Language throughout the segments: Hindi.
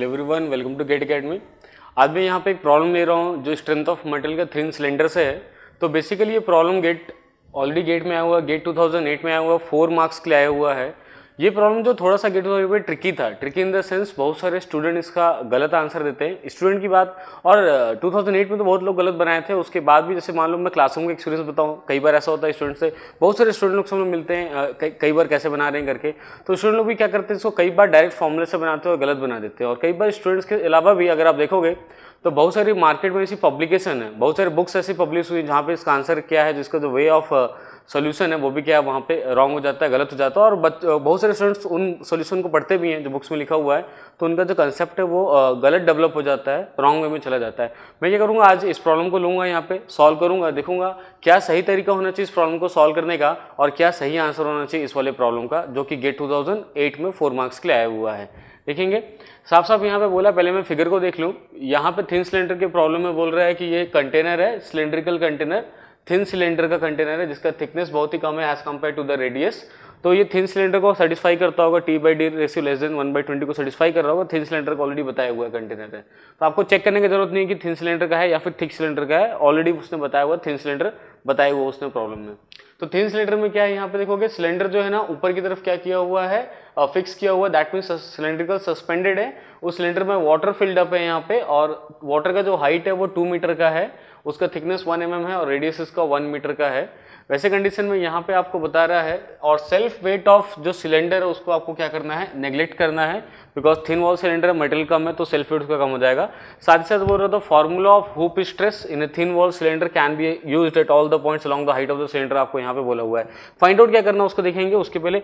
hello everyone welcome to Gate Academy आज मैं यहाँ पे एक प्रॉब्लम ले रहा हूँ जो स्ट्रेंथ ऑफ मेटल का थिन सिलेंडर से है तो बेसिकली ये प्रॉब्लम गेट ऑलरेडी गेट में आया हुआ गेट 2008 में आया हुआ फोर मार्क्स के लिए आया हुआ है ये प्रॉब्लम जो थोड़ा सा गेट है ट्रिकी था ट्रिकी इन द सेंस बहुत सारे स्टूडेंट इसका गलत आंसर देते हैं स्टूडेंट की बात और 2008 में तो बहुत लोग गलत बनाए थे उसके बाद भी जैसे मान लो मैं क्लासरूम का एक्सपीरियंस बताऊँ कई बार ऐसा होता है स्टूडेंट से बहुत सारे स्टूडेंट लोग से मिलते हैं कई कई बार कैसे बना रहे हैं करके तो स्टूडेंट लोग भी क्या करते हैं इसको कई बार डायरेक्ट फॉर्मुले से बनाते हैं और गलत बना देते हैं और कई बार स्टूडेंट्स के अलावा भी अगर आप देखोगे तो बहुत सारी मार्केट में ऐसी पब्लिकेशन है बहुत सारे बुक्स ऐसी पब्लिश हुई जहाँ पे इसका आंसर क्या है जिसका जो वे ऑफ सोल्यूशन है वो भी क्या है वहाँ पे रॉन्ग हो जाता है गलत हो जाता है और uh, बहुत सारे स्टूडेंट्स उन सोल्यूशन को पढ़ते भी हैं जो बुक्स में लिखा हुआ है तो उनका जो कंसेप्ट है वो uh, गलत डेवलप हो जाता है रॉन्ग वे में चला जाता है मैं ये करूँगा आज इस प्रॉब्लम को लूँगा यहाँ पे सॉल्व करूँगा देखूँगा क्या सही तरीका होना चाहिए इस प्रॉब्लम को सॉल्व करने का और क्या सही आंसर होना चाहिए इस वाले प्रॉब्लम का जो कि गेट टू में फोर मार्क्स के लिए आया हुआ है देखेंगे साफ साफ यहाँ पे बोला पहले मैं फिगर को देख लूँ यहाँ पे थिन सिलेंडर के प्रॉब्लम में बोल रहा है कि ये कंटेनर है सिलेंड्रिकल कंटेनर थिन सिलेंडर का कंटेनर है जिसका थिकनेस बहुत ही कम है as compare to the radius तो ये थिन सिलेंडर को सेटिस्फाई करता होगा T by D ratio less than one by twenty को सेटिस्फाई कर रहा होगा थिन सिलेंडर का ऑलरेडी बताया हुआ है कंटेनर है तो आपको चेक करने की जरूरत नहीं है कि थिन सिलेंडर का है या फिर थिक सिलेंडर का है ऑलरेडी उसने बताया हुआ थिन सिलेंडर बताया हुआ उसने प्रॉब्लम में तो थिन सिलेंडर में क्या है यहाँ पे देखोगे सिलेंडर जो है ना ऊपर की तरफ क्या किया हुआ है फिक्स किया हुआ दैट मीन्स सिलेंड्रिकल सस्पेंडेड है उस सिलेंडर में वाटर फिल्ड अप है यहाँ पे और वाटर का जो हाइट है वो टू मीटर का है उसका थिकनेस वन एम mm है और रेडियस इसका वन मीटर का है वैसे कंडीशन में यहाँ पे आपको बता रहा है और सेल्फ वेट ऑफ जो सिलेंडर है उसको आपको क्या करना है नेग्लेक्ट करना है because thin wall cylinder metal कम है तो सेल्फ वेट उसका कम हो जाएगा साथ ही साथ बोल रहा था formula of hoop stress in a thin wall cylinder can be use at all the points along the height of the cylinder आपको यहाँ पे बोला हुआ है फाइंड आउट क्या करना उसको देखेंगे उसके पहले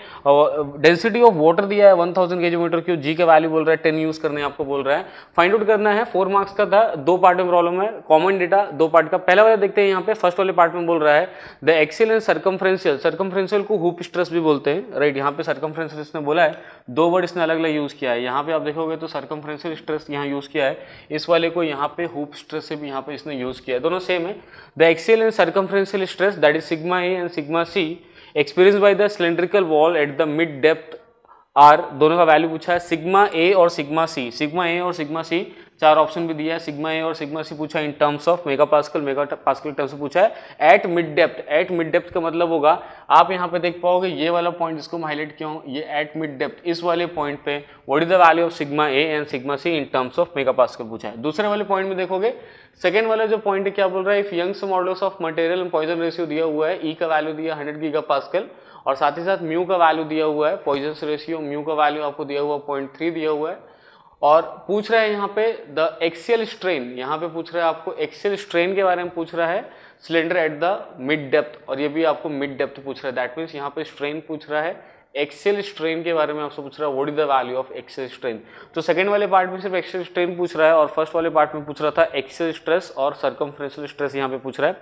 डेंसिटी ऑफ वाटर दिया है वन थाउजेंड के जी जी का वैल्यू बोल रहा है टेन यूज करने आपको बोल रहा है फाइंड आउट करना है फोर मार्क्स का था दो पार्ट में प्रॉब्लम है कॉमन डेटा दो पार्ट का पहला वाला देखते हैं यहाँ पे फर्स्ट वाले पार्ट में बोल रहा है the axial and circumferential circumferential को हुप स्ट्रेस भी बोलते हैं राइट यहाँ पे सर्कम्फ्रेंशियल इसने बोला है दो वर्ड इसने अलग अलग यूज़ किया है यहाँ पे आप देखोगे तो सर्कम्फ्रेंशियल स्ट्रेस यहाँ यूज़ किया है इस वाले को यहाँ पे हुप स्ट्रेस से भी यहाँ पे इसने यूज़ किया है दोनों सेम है the axial and circumferential stress that is sigma A and sigma C experience by the cylindrical wall at the mid depth are दोनों का वैल्यू पूछा है सिग्मा ए और सिग्मा सी सिग्मा ए और सिग्मा सी चार ऑप्शन भी दिया है सिग्मा ए और सिग्मा सी पूछा in terms of megapascal megapascal terms पूछा है at mid depth at mid depth का मतलब होगा आप यहाँ पे देख पाओगे ये वाला पॉइंट इसको मैं हाईलाइट किया हूँ ये एट मिड डेप्थ इस वाले पॉइंट पे what is the value of sigma A and sigma C in terms of megapascal पूछा है दूसरे वाले पॉइंट में देखोगे सेकेंड वाला जो पॉइंट है क्या बोल रहा है if Young's modulus of material and Poisson ratio दिया हुआ है ई e का वैल्यू दिया हंड्रेड गीगा पास्कल और साथ ही साथ म्यू का वैल्यू दिया हुआ है पॉइजन रेशियो म्यू का वैल्यू आपको दिया हुआ पॉइंट थ्री दिया हुआ है और पूछ रहा है यहाँ पे द एक्सियल स्ट्रेन यहाँ पे पूछ रहा है आपको एक्सियल स्ट्रेन के बारे में पूछ रहा है cylinder at the mid depth और ये भी आपको मिड डेप्थ पूछ रहा है दैट मीन्स यहाँ पे स्ट्रेन पूछ रहा है एक्सेल स्ट्रेन के बारे में आपसे पूछ रहा है what is the value of axial strain तो सेकंड वाले पार्ट में सिर्फ एक्सेल स्ट्रेन पूछ रहा है और फर्स्ट वाले पार्ट में पूछ रहा था एक्सेल स्ट्रेस और सर्कम स्ट्रेस यहाँ पे पूछ रहा है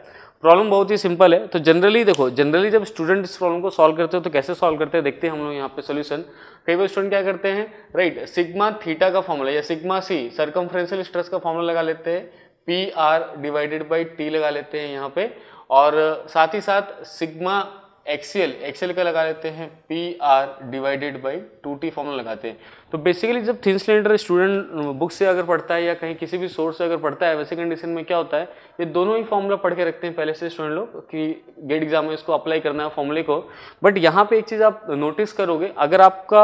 प्रॉब्लम बहुत ही सिंपल है तो जनरली देखो जनरली जब स्टूडेंट इस प्रॉब्लम को सॉल्व करते हो तो कैसे सॉल्व करते हैं देखते हैं हम लोग यहाँ पे सोल्यूशन कई बार स्टूडेंट क्या करते हैं राइट सिग्मा थीटा का फॉर्मूला या सिग्मा सी सरकमफ्रेंशियल स्ट्रेस का फॉर्मूला लगा लेते हैं P R divided by T लगा लेते हैं यहाँ पे और साथ ही साथ सिग्मा एक्सीएल एक्सीएल का लगा लेते हैं P R divided by two T formula लगाते हैं तो बेसिकली जब थिन सिलेंडर स्टूडेंट बुक से अगर पढ़ता है या कहीं किसी भी सोर्स से अगर पढ़ता है वैसे कंडीशन में क्या होता है ये दोनों ही फॉर्मूला पढ़ के रखते हैं पहले से स्टूडेंट लोग कि गेट एग्जाम में इसको अप्लाई करना है फॉर्मूले को बट यहाँ पे एक चीज़ आप नोटिस करोगे अगर आपका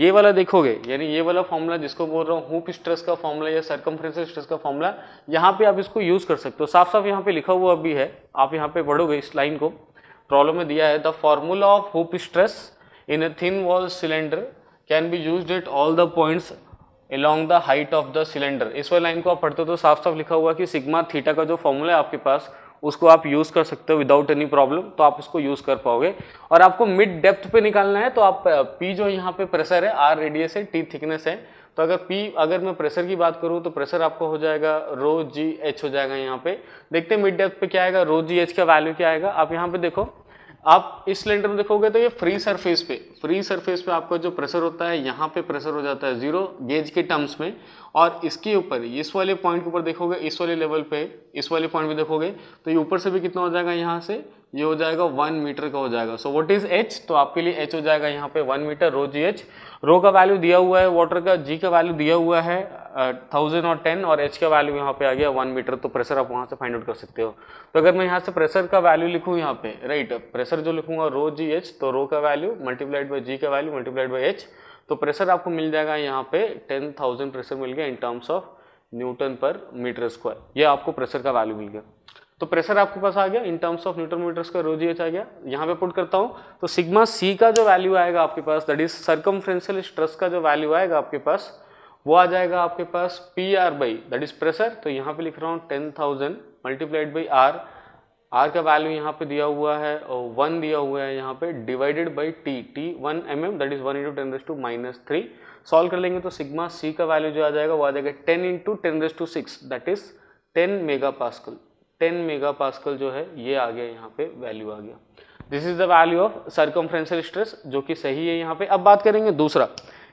ये वाला देखोगे यानी ये वाला फॉर्मूला जिसको बोल रहा हूँ हुप स्ट्रेस का फॉर्मूला या सरकमफ्रेंस स्ट्रेस का फॉर्मूला यहाँ पर आप इसको यूज़ कर सकते हो साफ साफ यहाँ पर लिखा हुआ भी है आप यहाँ पर पढ़ोगे इस लाइन को प्रॉब्लम में दिया है the formula of hoop stress in a thin wall cylinder can be use at all the points along the height of the cylinder इस वाली लाइन को आप पढ़ते हो तो साफ साफ लिखा हुआ कि सिग्मा थीटा का जो फॉर्मूला है आपके पास उसको आप यूज़ कर सकते हो विदाउट एनी प्रॉब्लम तो आप उसको यूज़ कर पाओगे और आपको मिड डेप्थ पे निकालना है तो आप पी जो यहाँ पे प्रेशर है आर रेडियस है टी थिकनेस है तो अगर पी अगर मैं प्रेशर की बात करूँ तो प्रेशर आपको हो जाएगा रो जी एच हो जाएगा यहाँ पे देखते हैं मिड डेप्थ पे क्या आएगा रो जी एच का वैल्यू क्या आएगा आप यहाँ पे देखो आप इस सिलेंडर में देखोगे तो ये फ्री सरफेस पे फ्री सरफेस पे आपका जो प्रेशर होता है यहाँ पे प्रेशर हो जाता है जीरो गेज के टर्म्स में और इसके ऊपर इस वाले पॉइंट के ऊपर देखोगे इस वाले लेवल पे इस वाले पॉइंट पे देखोगे तो ये ऊपर से भी कितना हो जाएगा यहाँ से ये हो जाएगा वन मीटर का हो जाएगा सो वट इज़ एच तो आपके लिए एच हो जाएगा यहाँ पे one metre rho g H rho का वैल्यू दिया हुआ है वाटर का जी का वैल्यू दिया हुआ है थाउजेंड और टेन और एच का वैल्यू यहाँ पे आ गया वन मीटर तो प्रेशर आप वहाँ से फाइंड आउट कर सकते हो तो अगर मैं यहाँ से प्रेशर का वैल्यू लिखूँ यहाँ पे राइट प्रेशर जो लिखूंगा रो जी एच तो रो का वैल्यू मल्टीप्लाइड बाई जी का वैल्यू मल्टीप्लाइड बाई एच तो प्रेशर आपको मिल जाएगा यहाँ पे टेन थाउजेंड प्रेशर मिल गया in terms of newton per metre square यह आपको प्रेशर का वैल्यू मिल गया तो प्रेशर आपके पास आ गया in terms of newton metres का रोजी एच आ गया यहाँ पे पुट करता हूँ तो सिग्मा सी का जो वैल्यू आएगा आपके पास दैट इज सर्कम्फ्रेंशियल स्ट्रेस का जो वैल्यू आएगा आपके पास वो आ जाएगा आपके पास P R by that is pressure तो यहाँ पे लिख रहा हूँ ten thousand multiplied by R R का वैल्यू यहाँ पे दिया हुआ है और वन दिया हुआ है यहाँ पे divided by T T one M M that is one into ten raise to minus three solve कर लेंगे तो सिग्मा सी का वैल्यू जो आ जाएगा वो आ जाएगा ten into ten raise to six that is ten mega megapascal ten mega megapascal जो है ये आ गया यहाँ पे वैल्यू आ गया this is the value of circumferential stress जो कि सही है यहाँ पे अब बात करेंगे दूसरा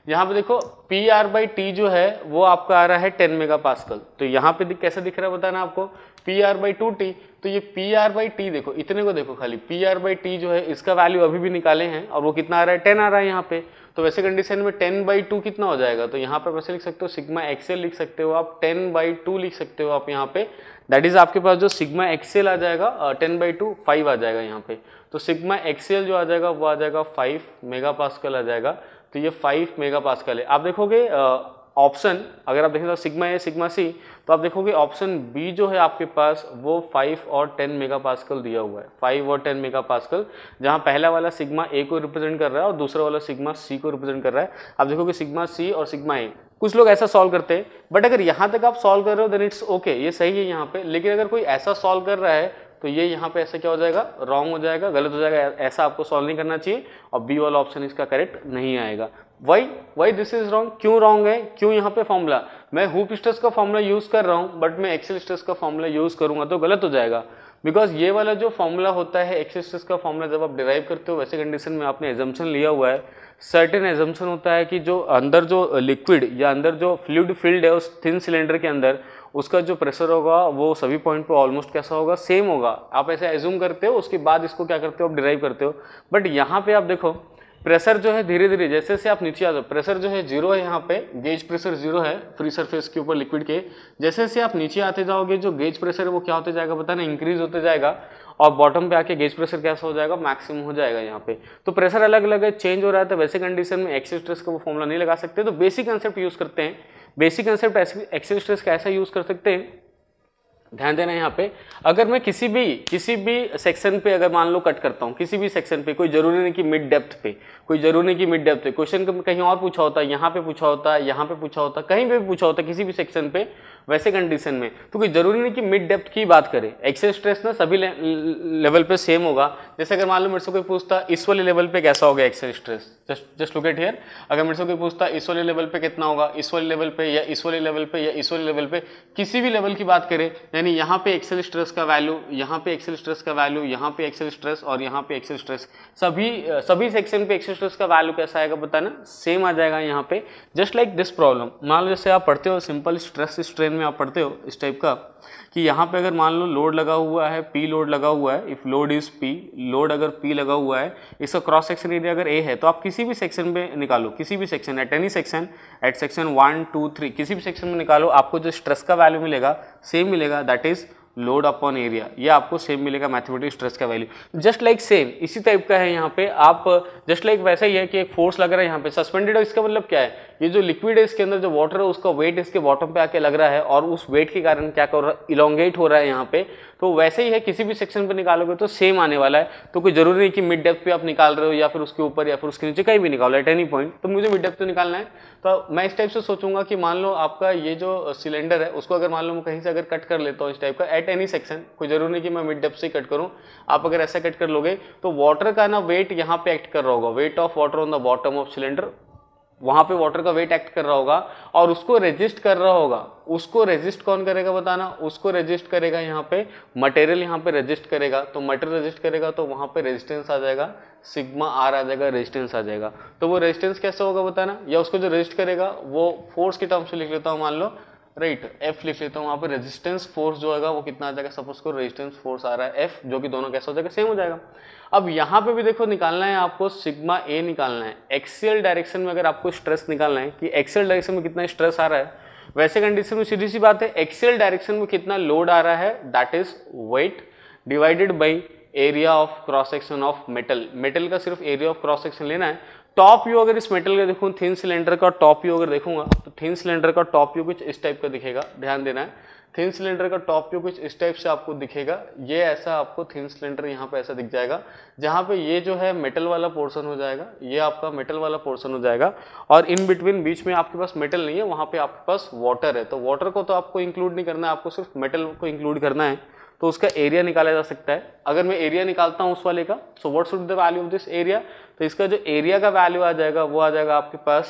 यहाँ पे देखो पी आर बाई टी जो है वो आपका आ रहा है टेन मेगा पास्कल तो यहाँ पे कैसे दिख रहा है बताना आपको P R by two T तो ये पी आर बाई टी देखो इतने को देखो खाली पी आर बाई टी जो है इसका वैल्यू अभी भी निकाले हैं और वो कितना आ रहा है टेन आ रहा है यहाँ पे तो वैसे कंडीशन में टेन बाई टू कितना हो जाएगा तो यहाँ पर वैसे लिख सकते हो सिग्मा एक्सेल लिख सकते हो आप टेन बाई टू लिख सकते हो आप यहाँ पे दैट इज आपके पास जो सिग्मा एक्सेल आ जाएगा टेन बाई टू फाइव आ जाएगा यहाँ पे तो सिग्मा एक्सेल जो आ जाएगा वो आ जाएगा फाइव मेगा पास्कल आ जाएगा तो ये फाइव मेगा पास्कल है आप देखोगे ऑप्शन अगर आप देखें तो सिग्मा ए सिग्मा सी तो आप देखोगे ऑप्शन बी जो है आपके पास वो 5 और 10 मेगा दिया हुआ है 5 और 10 मेगा जहां पहला वाला सिग्मा ए को रिप्रेजेंट कर रहा है और दूसरा वाला सिग्मा सी को रिप्रेजेंट कर रहा है आप देखोगे सिग्मा सी और सिग्मा ए कुछ लोग ऐसा सॉल्व करते हैं बट अगर यहाँ तक आप सॉल्व कर रहे हो देन इट्स ओके ये सही है यहाँ पर लेकिन अगर कोई ऐसा सॉल्व कर रहा है तो ये यहाँ पे ऐसा क्या हो जाएगा रॉन्ग हो जाएगा गलत हो जाएगा ऐसा आपको सॉल्व नहीं करना चाहिए और बी वाला ऑप्शन इसका करेक्ट नहीं आएगा why why this is wrong क्यों रॉन्ग है क्यों यहाँ पे फॉर्मूला मैं हुप स्ट्रेस का फॉर्मूला यूज़ कर रहा हूँ बट मैं एक्सेल स्ट्रेस का फॉर्मूला यूज़ करूँगा तो गलत हो जाएगा बिकॉज ये वाला जो फॉर्मूला होता है एक्सेल स्ट्रेस का फॉर्मूला जब आप डिराइव करते हो वैसे कंडीशन में आपने एजम्पन लिया हुआ है सर्टेन एजम्पन होता है कि जो अंदर जो लिक्विड या अंदर जो फ्लूड फील्ड है उस थिन सिलेंडर के अंदर उसका जो प्रेशर होगा वो सभी पॉइंट पे ऑलमोस्ट कैसा होगा सेम होगा आप ऐसे एज्यूम करते हो उसके बाद इसको क्या करते हो आप डिराइव करते हो बट यहाँ पे आप देखो प्रेशर जो है धीरे धीरे जैसे जैसे आप नीचे आ जाओ प्रेशर जो है जीरो है यहाँ पे गेज प्रेशर जीरो है फ्री सरफेस के ऊपर लिक्विड के जैसे जैसे आप नीचे आते जाओगे जो गेज प्रेशर है वो क्या होते जाएगा बताना ना इंक्रीज होते जाएगा और बॉटम पे आके गेज प्रेशर कैसा हो जाएगा मैक्सिमम हो जाएगा यहाँ पे तो प्रेशर अलग अलग है चेंज हो रहा है तो वैसे कंडीशन में एक्सेस स्ट्रेस का वो फॉर्मुला नहीं लगा सकते तो बेसिक कंसेप्ट यूज़ करते हैं बेसिक कंसेप्ट एक्सेस स्ट्रेस का ऐसा यूज़ कर सकते हैं ध्यान देना यहाँ पे अगर मैं किसी भी किसी भी सेक्शन पे अगर मान लो कट करता हूँ किसी भी सेक्शन पे कोई ज़रूरी नहीं कि मिड डेप्थ पे कोई जरूरी नहीं कि मिड डेप्थ पे क्वेश्चन कहीं और पूछा होता है यहाँ पे पूछा होता है यहाँ पे पूछा होता कहीं पे भी पूछा होता किसी भी सेक्शन पे वैसे कंडीशन में तो कोई जरूरी नहीं कि मिड डेप्थ की बात करें एक्सेस स्ट्रेस ना सभी लेवल पे सेम होगा जैसे अगर मान लो मेरे से कोई पूछता इस वाले लेवल पे कैसा होगा access stress just just at here अगर मेरे से कोई पूछता इस वाले लेवल पे कितना होगा इस वाले लेवल पे या इस वाले लेवल पे या इस वाले लेवल पे किसी भी लेवल की बात करें यानी यहाँ पे एक्सेल स्ट्रेस का वैल्यू यहाँ पे एक्सेल स्ट्रेस का वैल्यू यहाँ पे एक्सेल स्ट्रेस और यहाँ पे एक्सेल स्ट्रेस सभी सभी सेक्शन पे एक्सेल तो उसका वैल्यू कैसा आएगा बताना सेम आ जाएगा यहाँ पे जस्ट लाइक दिस प्रॉब्लम मान लो जैसे आप पढ़ते हो सिंपल स्ट्रेस स्ट्रेन में आप पढ़ते हो इस टाइप का कि यहाँ पे अगर मान लो लोड लगा हुआ है पी लोड लगा हुआ है if load is P load अगर पी लगा हुआ है इसका क्रॉस सेक्शन एरिया अगर ए है तो आप किसी भी सेक्शन में निकालो किसी भी section at any section at section one two three किसी भी सेक्शन में निकालो आपको जो स्ट्रेस का वैल्यू मिलेगा सेम मिलेगा that is load upon area ये आपको सेम मिलेगा मैथमेटिक्स स्ट्रेस का वैल्यू जस्ट लाइक सेम इसी टाइप का है यहाँ पे आप जस्ट लाइक like वैसा ही है कि एक फोर्स लग रहा है यहाँ पे सस्पेंडेड और इसका मतलब क्या है ये जो लिक्विड है इसके अंदर जो वाटर है उसका वेट इसके बॉटम पे आके लग रहा है और उस वेट के कारण क्या कर रहा है इलोंगेट हो रहा है यहाँ पे तो वैसे ही है किसी भी सेक्शन पर निकालोगे तो सेम आने वाला है तो कोई जरूरी नहीं कि मिड डेप्थ पे आप निकाल रहे हो या फिर उसके ऊपर या फिर उसके नीचे कहीं भी निकालो एट एनी पॉइंट तो मुझे मिड डेप्थ तो निकालना है तो मैं इस टाइप से सोचूंगा कि मान लो आपका ये जो सिलेंडर है उसको अगर मान लो मैं कहीं से अगर कट कर लेता हूँ इस टाइप का एट एनी सेक्शन कोई जरूरी नहीं कि मैं मिड डेप्थ से कट करूँ आप अगर ऐसा कट कर लोगे तो वाटर का ना वेट यहाँ पे एक्ट कर रहा होगा weight of water on the bottom of cylinder वहां पे वाटर का वेट एक्ट कर रहा होगा और उसको रेजिस्ट कर रहा होगा उसको रेजिस्ट कौन करेगा बताना उसको रेजिस्ट करेगा यहाँ पे मटेरियल यहाँ पे रेजिस्ट करेगा तो मटेरियल रेजिस्ट करेगा तो वहाँ पे रेजिस्टेंस आ जाएगा सिग्मा आर आ जाएगा रेजिस्टेंस आ जाएगा तो वो रेजिस्टेंस कैसे होगा बताना या उसको जो रजिस्ट करेगा वो फोर्स के टर्म से लिख लेता हूँ मान लो राइट right, एफ लिख लेता हूँ वहाँ पे रेजिस्टेंस फोर्स जो होगा वो कितना आ जाएगा सपोज को रेजिस्टेंस फोर्स आ रहा है एफ जो कि दोनों कैसा हो जाएगा सेम हो जाएगा अब यहाँ पे भी देखो निकालना है आपको सिग्मा ए निकालना है एक्सेल डायरेक्शन में अगर आपको स्ट्रेस निकालना है कि एक्सेल डायरेक्शन में कितना स्ट्रेस आ रहा है वैसे कंडीशन में सीधी सी बात है एक्सेल डायरेक्शन में कितना लोड आ रहा है that is weight divided by area of cross section of metal metal का सिर्फ एरिया ऑफ क्रॉस सेक्शन लेना है टॉप व्यू अगर इस मेटल का देखूँ थिन सिलेंडर का टॉप व्यू अगर देखूंगा तो थिन सिलेंडर का टॉप व्यू कुछ इस टाइप का दिखेगा ध्यान देना है थिन सिलेंडर का टॉप व्यू कुछ इस टाइप से आपको दिखेगा ये ऐसा आपको थिन सिलेंडर यहाँ पे ऐसा दिख जाएगा जहाँ पे ये जो है मेटल वाला पोर्शन हो जाएगा ये आपका मेटल वाला पोर्शन हो जाएगा और इन बिटवीन बीच में आपके पास मेटल नहीं है वहाँ पे आपके पास वाटर है तो वाटर को तो आपको इंक्लूड नहीं करना है आपको सिर्फ मेटल को इंक्लूड करना है तो उसका एरिया निकाला जा सकता है अगर मैं एरिया निकालता हूँ उस वाले का so what should the value of this area तो इसका जो एरिया का वैल्यू आ जाएगा वो आ जाएगा आपके पास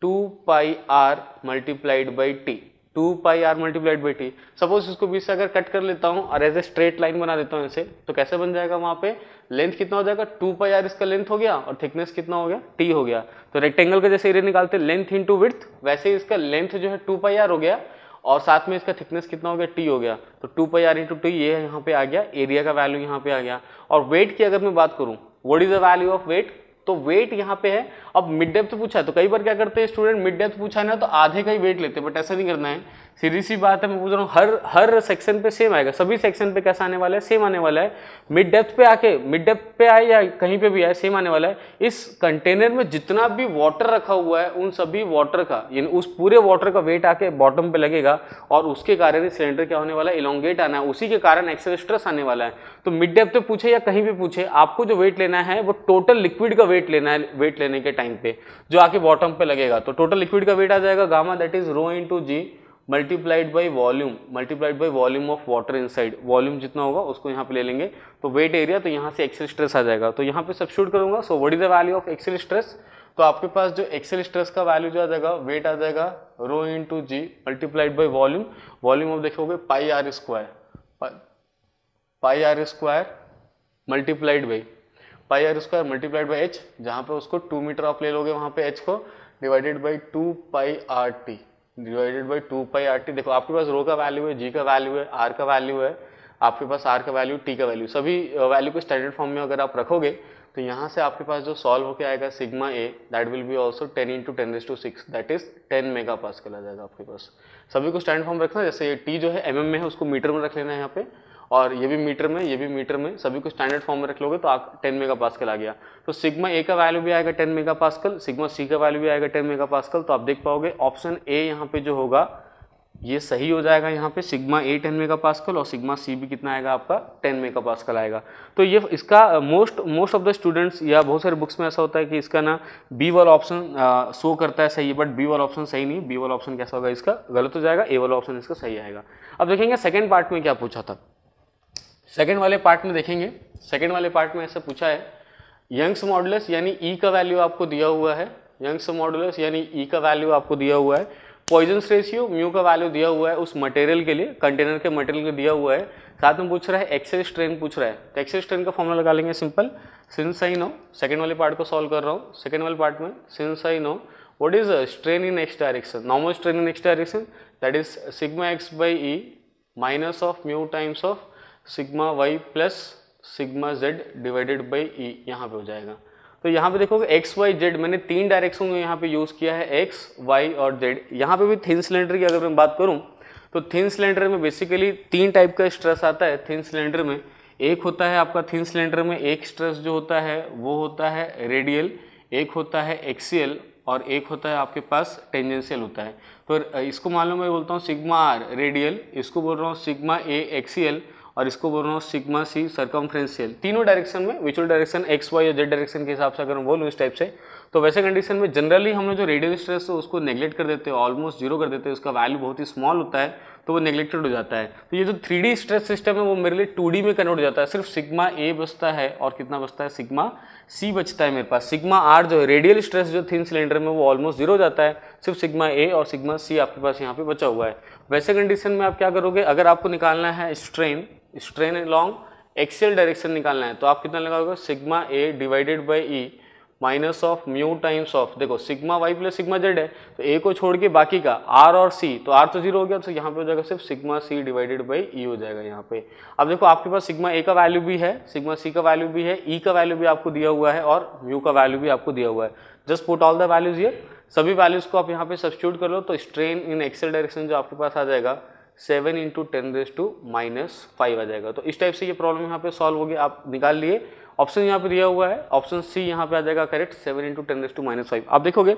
two pi R multiplied by T two pi R multiplied by T suppose इसको बीच से अगर कट कर लेता हूँ और एज ए स्ट्रेट लाइन बना देता हूँ इसे तो कैसे बन जाएगा वहाँ पे लेंथ कितना हो जाएगा टू पाई आर इसका लेंथ हो गया और थिकनेस कितना हो गया टी हो गया तो रेक्टेंगल का जैसे एरिया निकालते हैं लेंथ टू विथ वैसे ही इसका लेंथ जो है टू पाई आर हो गया और साथ में इसका थिकनेस कितना हो गया टी हो गया तो two pi R into T ये यहाँ पे आ गया एरिया का वैल्यू यहाँ पे आ गया और वेट की अगर मैं बात करूँ what is the value of weight तो वेट यहाँ पे है अब मिड डेप्थ पूछा है तो कई बार क्या करते हैं स्टूडेंट मिड डेप्थ पूछा है ना तो आधे का ही वेट लेते हैं बट ऐसा नहीं करना है सीधी सी बात है मैं पूछ रहा हूँ हर हर सेक्शन पे सेम आएगा सभी सेक्शन पे कैसा आने वाला है सेम आने वाला है मिड डेप्थ पे आके मिड डेप्थ पे आए या कहीं पे भी आए सेम आने वाला है इस कंटेनर में जितना भी वाटर रखा हुआ है उन सभी वाटर का यानी उस पूरे वाटर का वेट आके बॉटम पे लगेगा और उसके कारण ही सिलेंडर क्या होने वाला है इलोंगेट आना है उसी के कारण एक्सेल स्ट्रेस आने वाला है तो मिड डेप्थ पे पूछे या कहीं भी पूछे आपको जो वेट लेना है वो टोटल लिक्विड का वेट लेना है वेट लेने के टाइम पे जो आके बॉटम पे लगेगा तो टोटल लिक्विड का वेट आ जाएगा gamma that is rho in g multiplied by volume multiplied by volume of water inside volume जितना होगा उसको यहाँ पे ले लेंगे तो वेट एरिया तो यहाँ से एक्सेल स्ट्रेस आ जाएगा तो यहाँ पे शूट करूंगा so what is the value of axial stress तो आपके पास जो एक्सेल स्ट्रेस का वैल्यू जो आ जाएगा वेट आ जाएगा rho into g multiplied by volume volume of देखोगे pi R square pi R square multiplied by pi R square multiplied by H जहाँ पे उसको टू मीटर आप ले लोगे वहाँ पे एच को divided by two pi R T divided by two pi R T देखो आपके पास रो का वैल्यू है जी का वैल्यू है आर का वैल्यू है आपके पास आर का वैल्यू टी का वैल्यू सभी वैल्यू uh, को स्टैंडर्ड फॉर्म में अगर आप रखोगे तो यहाँ से आपके पास जो सॉल्व होकर आएगा sigma A that will be also ten into ten raise to six that is ten mega pass आ जाएगा आपके पास सभी को स्टैंड फॉर्म रखना जैसे ये टी जो है एम mm में है उसको मीटर में रख लेना है यहाँ पे और ये भी मीटर में ये भी मीटर में सभी को स्टैंडर्ड फॉर्म में रख लोगे तो आप टेन मेगा पास्कल आ गया तो सिग्मा ए का वैल्यू भी आएगा ten mega pascal sigma C का वैल्यू भी आएगा टेन मेगा पास्कल तो आप देख पाओगे ऑप्शन ए यहाँ पे जो होगा ये सही हो जाएगा यहाँ पे sigma A ten mega pascal और सिग्मा सी भी कितना आएगा आपका टेन मेगा पास्कल आएगा तो ये इसका most most of the students या बहुत सारे बुक्स में ऐसा होता है कि इसका ना बी वाला ऑप्शन शो करता है सही बट बी वाला ऑप्शन सही नहीं बी वाला ऑप्शन कैसा होगा इसका गलत हो जाएगा ए वाला ऑप्शन इसका सही आएगा अब देखेंगे सेकेंड पार्ट में क्या पूछा था सेकेंड वाले पार्ट में देखेंगे सेकेंड वाले पार्ट में ऐसा पूछा है यंग्स मॉडुलस यानी ई e का वैल्यू आपको दिया हुआ है यंग्स मॉडुलस यानी ई e का वैल्यू आपको दिया हुआ है पॉइजन्स रेशियो म्यू का वैल्यू दिया हुआ है उस मटेरियल के लिए कंटेनर के मटेरियल के दिया हुआ है साथ में पूछ रहा है एक्सेस स्ट्रेन पूछ रहा है तो एक्सेस स्ट्रेन का फॉर्मूला लगा लेंगे simple since I know second वाले पार्ट को सॉल्व कर रहा हूँ सेकेंड वाले पार्ट में since I know what is strain in in direction normal strain in in direction that is sigma x by E minus of mu times of sigma y plus sigma z divided by E यहाँ पे हो जाएगा तो यहाँ पे देखोगे एक्स वाई जेड मैंने तीन डायरेक्शन में यहाँ पे यूज़ किया है एक्स वाई और जेड यहाँ पे भी थिन सिलेंडर की अगर मैं बात करूँ तो थिन सिलेंडर में बेसिकली तीन टाइप का स्ट्रेस आता है थिन सिलेंडर में एक होता है आपका थिन सिलेंडर में एक स्ट्रेस जो होता है वो होता है रेडियल एक होता है एक्सीएल और एक होता है आपके पास टेंजेंशियल होता है तो इसको मालूम मैं बोलता हूँ सिग्मा आर रेडियल इसको बोल रहा हूँ सिग्मा ए एक्सीएल और इसको बोल रहा हूँ सिग्मा सी सर्कमफ्रेंशियल तीनों डायरेक्शन में विचुअल डायरेक्शन एक्स वाई या जेड डायरेक्शन के हिसाब से अगर हम बोलूँ इस टाइप से तो वैसे कंडीशन में जनरली हम लोग जो रेडियो स्ट्रेस है उसको नेग्लेक्ट कर देते हैं ऑलमोस्ट जीरो कर देते हैं उसका वैल्यू बहुत ही स्मॉल होता है तो वो निगलेक्टेड हो जाता है तो ये जो थ्री स्ट्रेस सिस्टम है वो मेरे लिए टू में कन्वर्ट हो जाता है सिर्फ सिग्मा ए बचता है और कितना बचता है सिग्मा सी बचता है मेरे पास सिग्मा आर जो है रेडियल स्ट्रेस जो थिन सिलेंडर में वो ऑलमोस्ट जीरो जाता है सिर्फ सिग्मा ए और सिग्मा सी आपके पास यहाँ पे बचा हुआ है वैसे कंडीशन में आप क्या करोगे अगर आपको निकालना है strain strain long axial direction निकालना है तो आप कितना लगाओगे sigma A divided by E minus of mu times of देखो sigma y plus sigma z है तो ए को छोड़ के बाकी का आर और सी तो आर तो जीरो हो गया तो यहाँ पे हो जाएगा सिर्फ sigma C divided by E हो जाएगा यहाँ पे अब देखो आपके पास सिग्मा ए का वैल्यू भी है सिग्मा सी का वैल्यू भी है ई e का वैल्यू भी आपको दिया हुआ है और म्यू का वैल्यू भी आपको दिया हुआ है just put all the values ये सभी वैल्यूज को आप यहाँ पे सब्सिट्यूट कर लो तो स्ट्रेन इन एक्सेल डायरेक्शन जो आपके पास आ जाएगा seven into ten raise to minus five आ जाएगा तो इस टाइप से ये प्रॉब्लम यहाँ पे सॉल्व होगी आप निकाल लिए ऑप्शन यहाँ पे दिया हुआ है ऑप्शन सी यहाँ पे आ जाएगा करेक्ट सेवन इंटू टेन एस टू माइनस फाइव आप देखोगे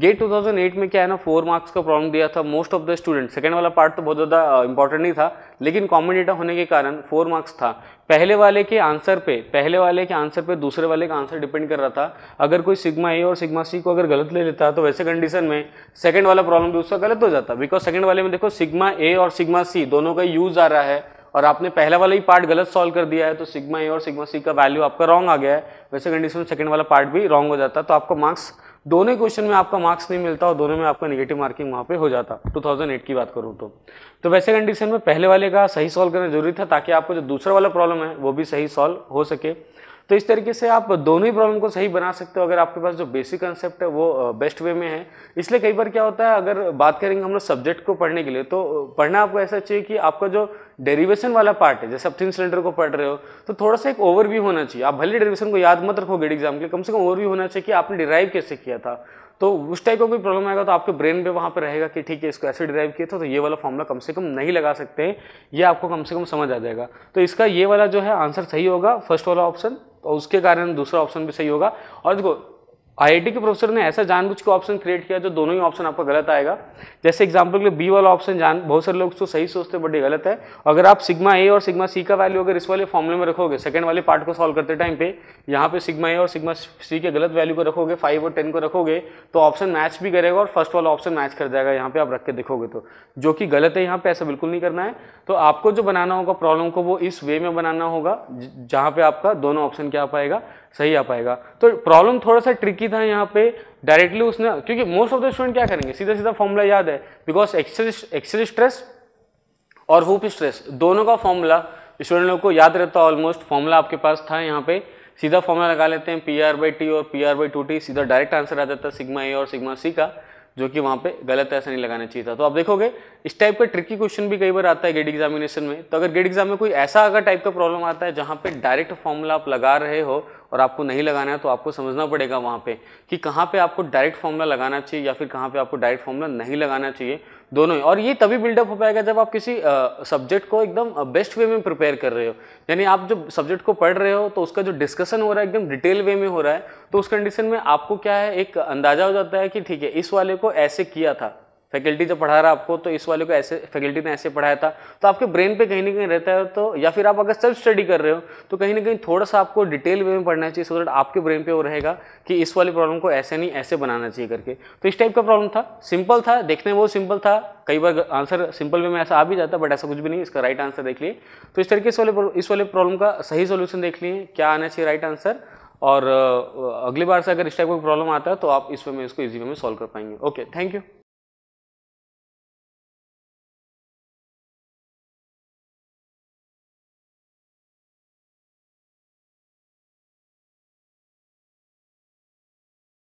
गेट 2008 में क्या है ना फोर मार्क्स का प्रॉब्लम दिया था most of the student second वाला पार्ट तो बहुत ज़्यादा इंपॉर्टेंट uh, नहीं था लेकिन कॉमन डेटा होने के कारण फोर मार्क्स था पहले वाले के आंसर पे पहले वाले के आंसर पे दूसरे वाले का आंसर डिपेंड कर रहा था अगर कोई सिग्मा ए और सिग्मा सी को अगर गलत ले लेता तो वैसे कंडीशन में सेकंड वाला प्रॉब्लम भी उसका गलत हो जाता बिकॉज सेकंड वाले में देखो सिग्मा ए और सिग्मा सी दोनों का यूज आ रहा है और आपने पहला वाला ही पार्ट गलत सॉल्व कर दिया है तो सिग्मा ए और सिग्मा सी का वैल्यू आपका रॉन्ग आ गया है वैसे कंडीशन में सेकंड वाला पार्ट भी रॉन्ग हो जाता तो आपको मार्क्स दोनों ही क्वेश्चन में आपका मार्क्स नहीं मिलता और दोनों में आपका निगेटिव मार्किंग वहाँ पे हो जाता 2008 की बात करूँ तो तो वैसे कंडीशन में पहले वाले का सही सॉल्व करना जरूरी था ताकि आपको जो दूसरा वाला प्रॉब्लम है वो भी सही सॉल्व हो सके तो इस तरीके से आप दोनों ही प्रॉब्लम को सही बना सकते हो अगर आपके पास जो बेसिक कंसेप्ट है वो बेस्ट वे में है इसलिए कई बार क्या होता है अगर बात करेंगे हम लोग सब्जेक्ट को पढ़ने के लिए तो पढ़ना आपको ऐसा चाहिए कि आपका जो डेरिवेशन वाला पार्ट है जैसे आप थिन सिलेंडर को पढ़ रहे हो तो थोड़ा सा एक ओवरव्यू होना चाहिए आप भले डेरिवेशन को याद मत रखोगे एग्जाम के लिए कम से कम ओवरव्यू होना चाहिए कि आपने डिराइव कैसे किया था तो उस टाइप का कोई प्रॉब्लम आएगा तो आपके ब्रेन पे वहाँ पर रहेगा कि ठीक है इसको ऐसे डिराइव किया था तो ये वाला फॉर्मूला कम से कम नहीं लगा सकते हैं ये आपको कम से कम समझ आ जाएगा तो इसका ये वाला जो है आंसर सही होगा फर्स्ट वाला ऑप्शन तो उसके कारण दूसरा ऑप्शन भी सही होगा और देखो आईआईटी के प्रोफेसर ने ऐसा जानबूझ के ऑप्शन क्रिएट किया जो दोनों ही ऑप्शन आपका गलत आएगा जैसे एग्जांपल के लिए बी वाला ऑप्शन जान बहुत सारे लोग तो सही सोचते हैं बट ये गलत है अगर आप सिग्मा ए और सिग्मा सी का वैल्यू अगर इस वाले फॉर्मूले में रखोगे सेकंड वाले पार्ट को सॉल्व करते टाइम पे यहाँ पे सिग्मा ए और सिग्मा सी के गलत वैल्यू को रखोगे फाइव और टेन को रखोगे तो ऑप्शन मैच भी करेगा और फर्स्ट वाला ऑप्शन मैच कर जाएगा यहाँ पे आप रख के देखोगे तो जो कि गलत है यहाँ पे ऐसा बिल्कुल नहीं करना है तो आपको जो बनाना होगा प्रॉब्लम को वो इस वे में बनाना होगा जहाँ पे आपका दोनों ऑप्शन क्या पाएगा सही आ पाएगा तो प्रॉब्लम थोड़ा सा ट्रिकी था यहाँ पे डायरेक्टली उसने क्योंकि मोस्ट ऑफ द स्टूडेंट क्या करेंगे सीधा सीधा फॉर्मूला याद है बिकॉज एक्सेल स्ट्रेस और हुप स्ट्रेस दोनों का फॉर्मूला स्टूडेंट लोग को याद रहता है ऑलमोस्ट फॉर्मूला आपके पास था यहाँ पे सीधा फॉर्मूला लगा लेते हैं पी आर बाई टी और P R by two T सीधा डायरेक्ट आंसर आ जाता है सिग्मा ए और सिग्मा सी का जो कि वहाँ पे गलत है ऐसा नहीं लगाना चाहिए था तो आप देखोगे इस टाइप का ट्रिकी क्वेश्चन भी कई बार आता है गेट एग्जामिनेशन में तो अगर गेट एग्जाम में कोई ऐसा अगर टाइप का प्रॉब्लम आता है जहाँ पे डायरेक्ट फॉर्मूला आप लगा रहे हो और आपको नहीं लगाना है तो आपको समझना पड़ेगा वहाँ पे कि कहाँ पे आपको डायरेक्ट फॉर्मूला लगाना चाहिए या फिर कहाँ पे आपको डायरेक्ट फॉर्मूला नहीं लगाना चाहिए दोनों ही और ये तभी बिल्डअप हो पाएगा जब आप किसी सब्जेक्ट को एकदम बेस्ट वे में प्रिपेयर कर रहे हो यानी आप जो सब्जेक्ट को पढ़ रहे हो तो उसका जो डिस्कशन हो रहा है एकदम डिटेल वे में हो रहा है तो उस कंडीशन में आपको क्या है एक अंदाज़ा हो जाता है कि ठीक है इस वाले को ऐसे किया था फैकल्टी जब तो पढ़ा रहा आपको तो इस वाले को ऐसे फैकल्टी ने ऐसे पढ़ाया था तो आपके ब्रेन पे कहीं ना कहीं रहता है तो या फिर आप अगर सेल्फ स्टडी कर रहे हो तो कहीं ना कहीं थोड़ा सा आपको डिटेल वे में पढ़ना चाहिए सो दैट आपके ब्रेन पे वो रहेगा कि इस वाले प्रॉब्लम को ऐसे नहीं ऐसे बनाना चाहिए करके तो इस टाइप का प्रॉब्लम था सिंपल था देखने में बहुत सिंपल था कई बार आंसर सिंपल वे में ऐसा आ भी जाता बट ऐसा कुछ भी नहीं इसका राइट आंसर देख लिए तो इस तरीके से वाले इस वाले प्रॉब्लम का सही सोल्यूशन देख लिए क्या आना चाहिए राइट आंसर और अगली बार से अगर इस टाइप का प्रॉब्लम आता है तो आप इस वे में इसको इजी वे में सॉल्व कर पाएंगे ओके थैंक यू